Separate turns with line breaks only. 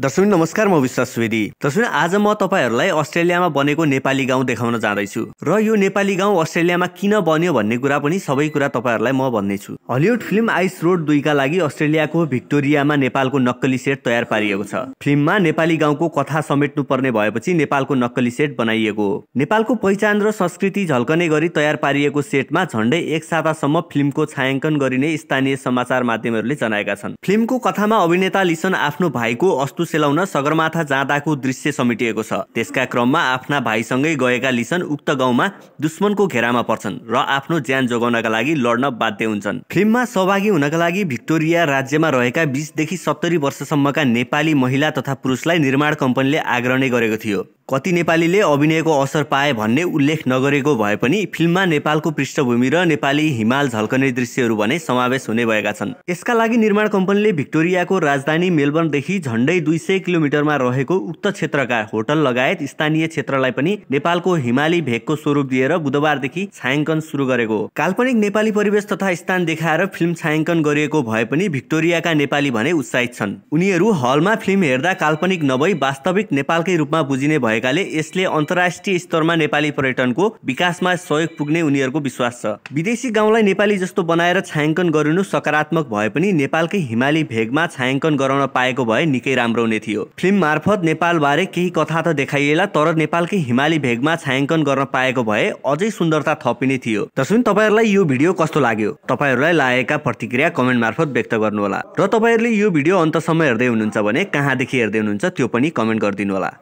दर्शक नमस्कार म विश्वास सुवेदी दर्शक आज म तपाईँहरूलाई अस्ट्रेलियामा बनेको नेपाली गाउँ देखाउन जाँदैछु र यो नेपाली गाउँ अस्ट्रेलियामा किन बन्यो भन्ने कुरा पनि सबै कुरा तपाईँहरूलाई म भन्नेछु हलिउड फिल्म आइस रोड दुईका लागि अस्ट्रेलियाको भिक्टोरियामा नेपालको नक्कली सेट तयार पारिएको छ फिल्ममा नेपाली गाउँको कथा समेट्नु पर्ने भएपछि नेपालको नक्कली सेट बनाइएको नेपालको पहिचान र संस्कृति झल्कने गरी तयार पारिएको सेटमा झन्डै एक सातासम्म फिल्मको छायाङ्कन गरिने स्थानीय समाचार माध्यमहरूले जनाएका छन् फिल्मको कथामा अभिनेता लिसन आफ्नो भाइको अस्तु सेलाउन सगरमाथा जाँदाको दृश्य समेटिएको छ त्यसका क्रममा आफ्ना भाइसँगै गएका लिसन उक्त गाउँमा दुश्मनको घेरामा पर्छन् र आफ्नो ज्यान जोगाउनका लागि लड्न बाध्य हुन्छन् फिल्ममा सहभागी हुनका लागि भिक्टोरिया राज्यमा रहेका बिसदेखि सत्तरी वर्षसम्मका नेपाली महिला तथा पुरुषलाई निर्माण कम्पनीले आग्रह नै गरेको थियो कति नेपालीले अभिनयको असर पाए भन्ने उल्लेख नगरेको भए पनि फिल्ममा नेपालको पृष्ठभूमि र नेपाली हिमाल झल्कने दृश्यहरू भने समावेश हुने भएका छन् यसका लागि निर्माण कम्पनीले भिक्टोरियाको राजधानी मेलबर्नदेखि झन्डै दुई सय किलोमिटरमा रहेको उक्त क्षेत्रका होटल लगायत स्थानीय क्षेत्रलाई पनि नेपालको हिमाली भेगको स्वरूप दिएर बुधबारदेखि छायाङ्कन सुरु गरेको काल्पनिक नेपाली परिवेश तथा स्थान देखाएर फिल्म छायाङ्कन गरिएको भए पनि भिक्टोरियाका नेपाली भने उत्साहित छन् उनीहरू हलमा फिल्म हेर्दा काल्पनिक नभई वास्तविक नेपालकै रूपमा बुझिने भए भएकाले यसले अन्तर्राष्ट्रिय स्तरमा नेपाली पर्यटनको विकासमा सहयोग पुग्ने उनीहरूको विश्वास छ विदेशी गाउँलाई नेपाली जस्तो बनाएर छायाङ्कन गरिनु सकारात्मक भए पनि नेपालकै हिमाली भेगमा छायाङ्कन गराउन पाएको भए निकै राम्रो हुने थियो फिल्म मार्फत नेपाल बारे केही कथा त देखाइएला तर नेपालकै हिमाली भेगमा छायाङ्कन गर्न पाएको भए अझै सुन्दरता थपिने थियो दर्शक तपाईँहरूलाई यो भिडियो कस्तो लाग्यो तपाईँहरूलाई लागेका प्रतिक्रिया कमेन्ट मार्फत व्यक्त गर्नुहोला र तपाईँहरूले यो भिडियो अन्तसम्म हेर्दै हुनुहुन्छ भने कहाँदेखि हेर्दै हुनुहुन्छ त्यो पनि कमेन्ट होला